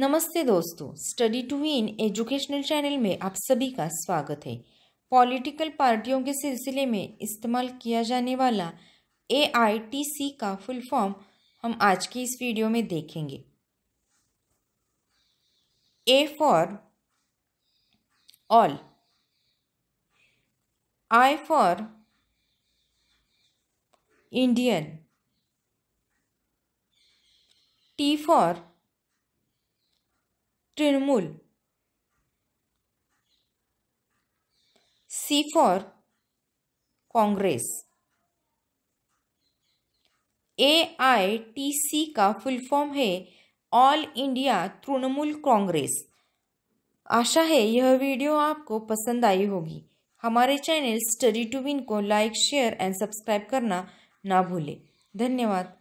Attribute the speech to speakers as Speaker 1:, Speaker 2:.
Speaker 1: नमस्ते दोस्तों study to win educational channel में आप सभी का स्वागत है पॉलिटिकल पार्टियों के सिलसिले में इस्तेमाल किया जाने वाला ए का फुल फॉर्म हम आज की इस वीडियो में देखेंगे A for all I for Indian T for Trinamool C for Congress A I T C का फुल फॉर्म है ऑल इंडिया तृणमूल कांग्रेस आशा है यह वीडियो आपको पसंद आई होगी हमारे चैनल स्टडी टू विन को लाइक शेयर एंड सब्सक्राइब करना ना भूलें धन्यवाद